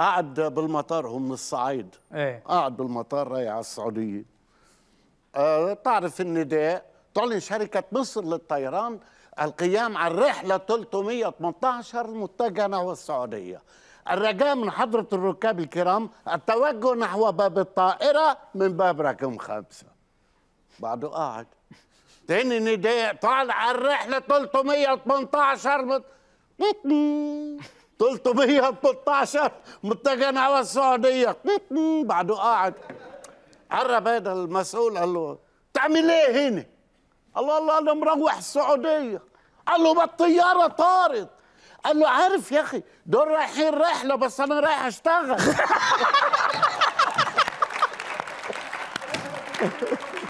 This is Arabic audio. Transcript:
قعد بالمطار هم من الصعيد ايه قعد بالمطار رايح على السعوديه أه تعرف النداء تعلن شركه مصر للطيران القيام على الرحله 318 المتجهه السعوديه الرجاء من حضرة الركاب الكرام التوجه نحو باب الطائرة من باب رقم خمسة بعده قاعد تاني نداء طالع الرحلة 318 مت... 313 متجن على السعوديه بعده قاعد عرب هذا المسؤول قال له تعمل ايه هنا؟ الله الله انا مروح السعوديه قال له ما الطياره طارت قال له عارف يا اخي دول رايحين رحله بس انا رايح اشتغل